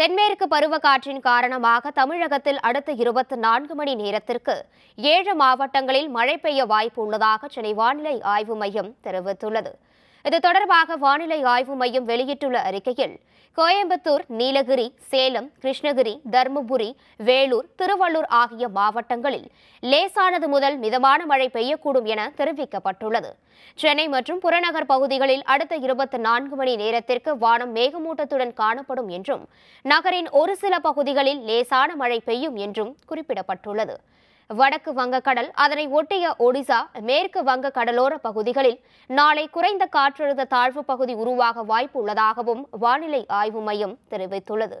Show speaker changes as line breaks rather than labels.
தென்மேற்கு பருவக்காற்றின் காரணமாக தமிழகத்தில் அடுத்த இருபத்தி நான்கு மணி நேரத்திற்கு ஏழு மாவட்டங்களில் மழை பெய்ய வாய்ப்பு உள்ளதாக சென்னை வானிலை ஆய்வு மையம் தெரிவித்துள்ளது இது தொடர்பாக வானிலை ஆய்வு மையம் வெளியிட்டுள்ள அறிக்கையில் கோயம்புத்தூர் நீலகிரி சேலம் கிருஷ்ணகிரி தருமபுரி வேலூர் திருவள்ளூர் ஆகிய மாவட்டங்களில் லேசானது முதல் மிதமான மழை பெய்யக்கூடும் என தெரிவிக்கப்பட்டுள்ளது சென்னை மற்றும் புறநகர் பகுதிகளில் அடுத்த இருபத்தி நான்கு மணி நேரத்திற்கு வானம் மேகமூட்டத்துடன் காணப்படும் என்றும் நகரின் ஒரு சில பகுதிகளில் லேசான மழை பெய்யும் என்றும் குறிப்பிடப்பட்டுள்ளது வடக்கு வங்கக்கடல் அதனை ஒட்டிய ஒடிசா மேற்கு வங்க கடலோர பகுதிகளில் நாளை குறைந்த காற்றழுத்த தாழ்வு பகுதி உருவாக வாய்ப்பு உள்ளதாகவும் வானிலை ஆய்வு மையம் தெரிவித்துள்ளது